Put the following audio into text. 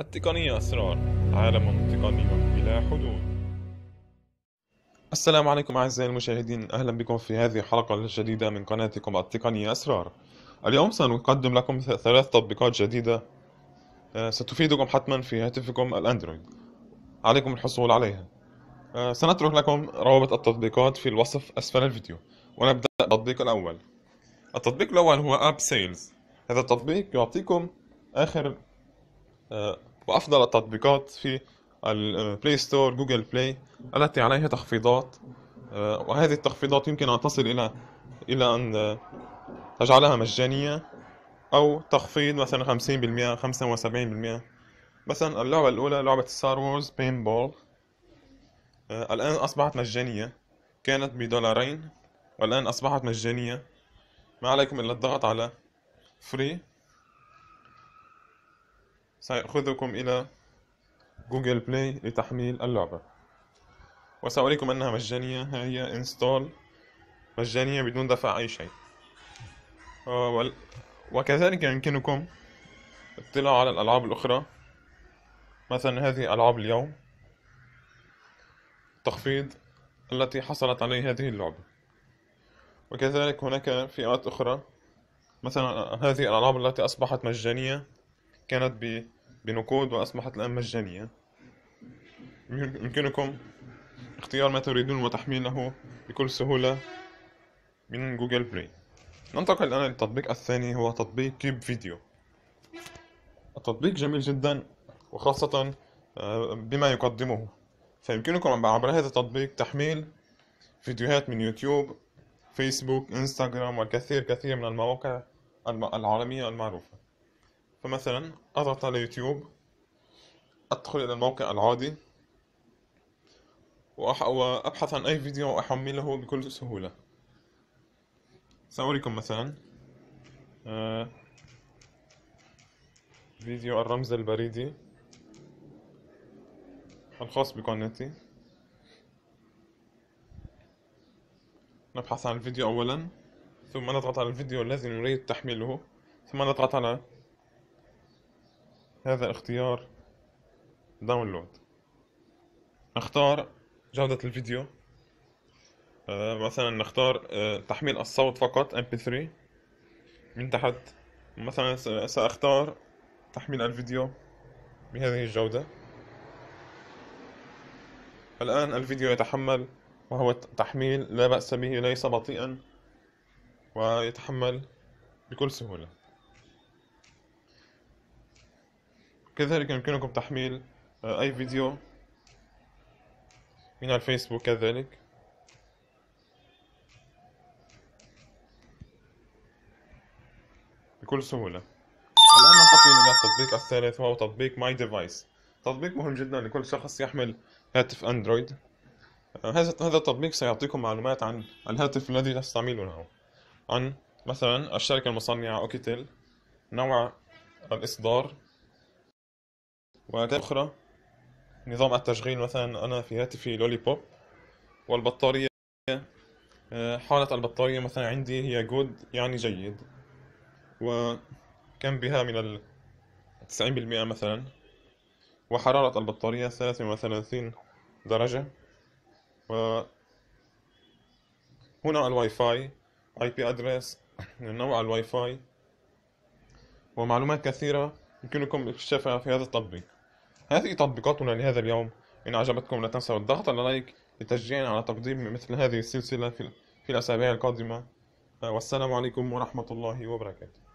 التقنية أسرار عالم تقني بلا حدود السلام عليكم أعزائي المشاهدين أهلا بكم في هذه الحلقة الجديدة من قناتكم التقنية أسرار اليوم سنقدم لكم ثلاث تطبيقات جديدة آه، ستفيدكم حتما في هاتفكم الأندرويد عليكم الحصول عليها آه، سنترك لكم روابط التطبيقات في الوصف أسفل الفيديو ونبدأ التطبيق الأول التطبيق الأول هو أب سيلز هذا التطبيق يعطيكم آخر آه، وأفضل التطبيقات في البلاي ستور جوجل بلاي التي عليها تخفيضات آه، وهذه التخفيضات يمكن أن تصل إلى إلى أن آه، تجعلها مجانية أو تخفيض مثلا خمسين بالمئة خمسة وسبعين بالمئة مثلا اللعبة الأولى لعبة ستار وورز بين بول الآن أصبحت مجانية كانت بدولارين والآن أصبحت مجانية ما عليكم إلا الضغط على فري سيأخذكم إلى جوجل بلاي لتحميل اللعبة وسأريكم أنها مجانية هي انستول مجانية بدون دفع أي شيء آه، وكذلك يمكنكم الاطلاع على الألعاب الأخرى مثلا هذه ألعاب اليوم التخفيض التي حصلت عليه هذه اللعبة وكذلك هناك فئات أخرى مثلا هذه الألعاب التي أصبحت مجانية كانت بنقود وأصبحت الآن مجانية يمكنكم اختيار ما تريدون وتحميله بكل سهولة من جوجل بلاي ننتقل الآن للتطبيق الثاني هو تطبيق كيب فيديو التطبيق جميل جدا وخاصة آه، بما يقدمه فيمكنكم عبر هذا التطبيق تحميل فيديوهات من يوتيوب فيسبوك انستغرام والكثير كثير من المواقع العالمية المعروفة فمثلا أضغط على يوتيوب أدخل إلى الموقع العادي وأبحث عن أي فيديو وأحمله بكل سهولة سأريكم مثلا آه، فيديو الرمز البريدي الخاص بقناتي نبحث عن الفيديو أولا ثم نضغط على الفيديو الذي نريد تحميله ثم نضغط على هذا اختيار داونلود نختار جودة الفيديو آه، مثلا نختار آه، تحميل الصوت فقط mp3 من تحت مثلا سأختار تحميل الفيديو بهذه الجودة الآن الفيديو يتحمل وهو تحميل لا بأس به ليس بطيئا ويتحمل بكل سهولة كذلك يمكنكم تحميل آه، أي فيديو من الفيسبوك كذلك بكل سهولة الآن ننتقل إلى التطبيق الثالث وهو تطبيق ماي ديفايس تطبيق مهم جدا لكل شخص يحمل هاتف أندرويد آه، هذا هذا التطبيق سيعطيكم معلومات عن الهاتف الذي تستعملونه عن مثلا الشركة المصنعة أوكيتيل نوع الإصدار وأداة أخرى نظام التشغيل مثلا أنا في هاتفي لولي بوب والبطارية آه، حالة البطارية مثلا عندي هي جود يعني جيد وكم بها من ال 90% مثلا وحرارة البطارية 33 درجة و هنا الواي فاي اي بي ادرس نوع الواي فاي ومعلومات كثيرة يمكنكم اكتشافها في هذا التطبيق هذه تطبيقاتنا لهذا اليوم إن عجبتكم لا تنسوا الضغط على لايك لتشجيعنا على تقديم مثل هذه السلسلة في الأسابيع القادمة آه، والسلام عليكم ورحمة الله وبركاته